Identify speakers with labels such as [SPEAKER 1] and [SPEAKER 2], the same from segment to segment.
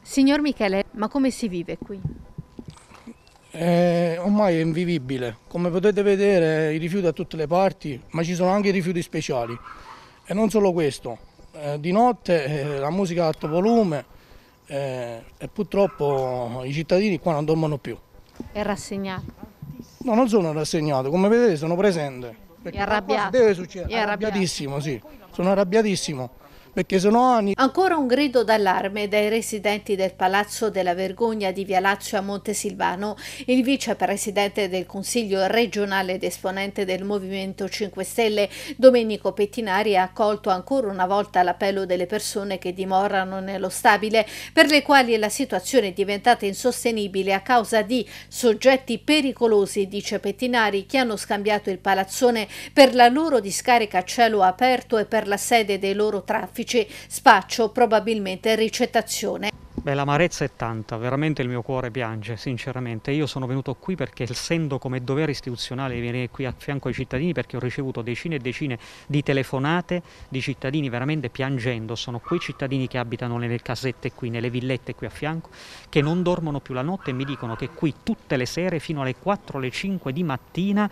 [SPEAKER 1] Signor Michele, ma come si vive qui?
[SPEAKER 2] Eh, ormai è invivibile, come potete vedere i rifiuti da tutte le parti, ma ci sono anche i rifiuti speciali e non solo questo, eh, di notte eh, la musica è alto volume eh, e purtroppo i cittadini qua non dormono più.
[SPEAKER 1] È rassegnato?
[SPEAKER 2] No, non sono rassegnato, come vedete sono presente. È arrabbiato. Deve succedere, è arrabbiatissimo, sì, sono arrabbiatissimo perché sono anni. Ancora
[SPEAKER 1] un grido d'allarme dai residenti del Palazzo della Vergogna di Via Lazio a Montesilvano. Il vicepresidente del Consiglio regionale ed esponente del Movimento 5 Stelle, Domenico Pettinari, ha accolto ancora una volta l'appello delle persone che dimorano nello stabile, per le quali la situazione è diventata insostenibile a causa di soggetti pericolosi, dice Pettinari, che hanno scambiato il palazzone per la loro discarica a cielo aperto e per la sede dei loro traffici semplice spaccio, probabilmente ricettazione.
[SPEAKER 3] Beh, l'amarezza è tanta, veramente il mio cuore piange, sinceramente. Io sono venuto qui perché essendo come dovere istituzionale venire qui a fianco ai cittadini perché ho ricevuto decine e decine di telefonate di cittadini veramente piangendo. Sono quei cittadini che abitano nelle casette qui, nelle villette qui a fianco, che non dormono più la notte e mi dicono che qui tutte le sere fino alle 4, alle 5 di mattina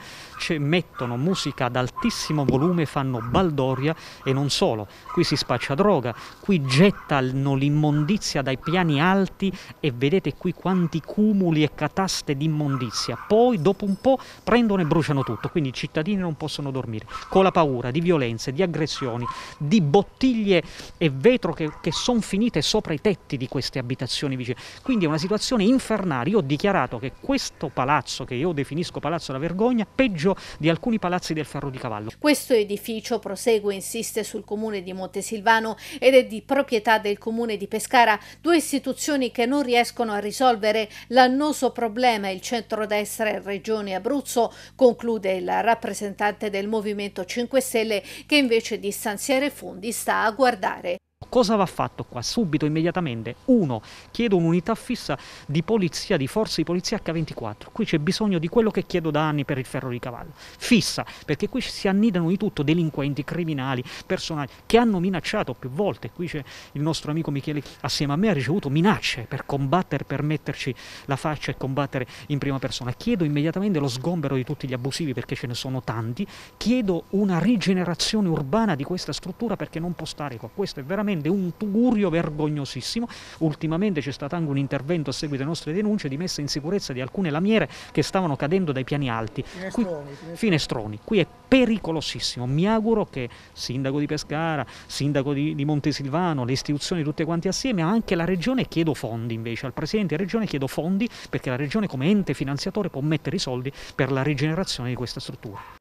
[SPEAKER 3] mettono musica ad altissimo volume, fanno baldoria e non solo. Qui si spaccia droga, qui gettano l'immondizia dai piani piani alti e vedete qui quanti cumuli e cataste di immondizia. Poi dopo un po' prendono e bruciano tutto, quindi i cittadini non possono dormire, con la paura di violenze, di aggressioni, di bottiglie e vetro che, che sono finite sopra i tetti di queste abitazioni vicine. Quindi è una situazione infernale. Io ho dichiarato che questo palazzo, che io definisco Palazzo della Vergogna, peggio di alcuni palazzi del Ferro di Cavallo.
[SPEAKER 1] Questo edificio prosegue, insiste sul comune di Montesilvano ed è di proprietà del comune di Pescara. Due istituzioni che non riescono a risolvere l'annoso problema il centrodestra e Regione Abruzzo, conclude il rappresentante del Movimento 5 Stelle che invece di stanziare fondi sta a guardare.
[SPEAKER 3] Cosa va fatto qua? Subito, immediatamente. Uno, chiedo un'unità fissa di polizia, di forze di polizia H24. Qui c'è bisogno di quello che chiedo da anni per il ferro di cavallo. Fissa, perché qui si annidano di tutto, delinquenti, criminali, personaggi che hanno minacciato più volte. Qui c'è il nostro amico Michele assieme a me ha ricevuto minacce per combattere, per metterci la faccia e combattere in prima persona. Chiedo immediatamente lo sgombero di tutti gli abusivi perché ce ne sono tanti. Chiedo una rigenerazione urbana di questa struttura perché non può stare qua. Questo è veramente prende un tugurio vergognosissimo. Ultimamente c'è stato anche un intervento a seguito delle nostre denunce di messa in sicurezza di alcune lamiere che stavano cadendo dai piani alti. Finestroni. Qui, finestroni. finestroni. Qui è pericolosissimo. Mi auguro che sindaco di Pescara, sindaco di, di Montesilvano, le istituzioni tutte quante assieme, anche la regione chiedo fondi invece. Al presidente della regione chiedo fondi perché la regione come ente finanziatore può mettere i soldi per la rigenerazione di questa struttura.